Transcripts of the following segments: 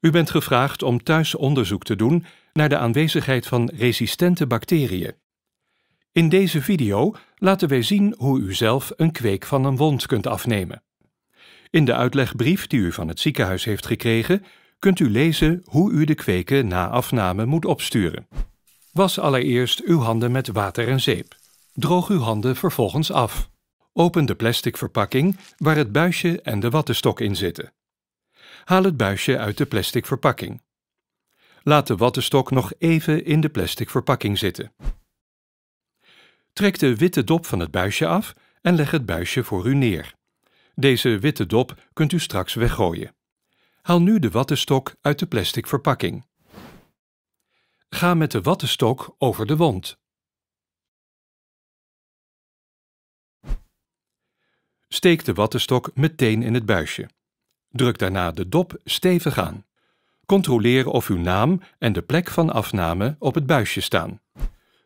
U bent gevraagd om thuis onderzoek te doen naar de aanwezigheid van resistente bacteriën. In deze video laten wij zien hoe u zelf een kweek van een wond kunt afnemen. In de uitlegbrief die u van het ziekenhuis heeft gekregen, kunt u lezen hoe u de kweken na afname moet opsturen. Was allereerst uw handen met water en zeep. Droog uw handen vervolgens af. Open de plastic verpakking waar het buisje en de wattenstok in zitten. Haal het buisje uit de plastic verpakking. Laat de wattenstok nog even in de plastic verpakking zitten. Trek de witte dop van het buisje af en leg het buisje voor u neer. Deze witte dop kunt u straks weggooien. Haal nu de wattenstok uit de plastic verpakking. Ga met de wattenstok over de wond. Steek de wattenstok meteen in het buisje. Druk daarna de dop stevig aan. Controleer of uw naam en de plek van afname op het buisje staan.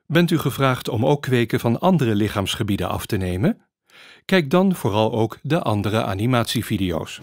Bent u gevraagd om ook kweken van andere lichaamsgebieden af te nemen? Kijk dan vooral ook de andere animatievideo's.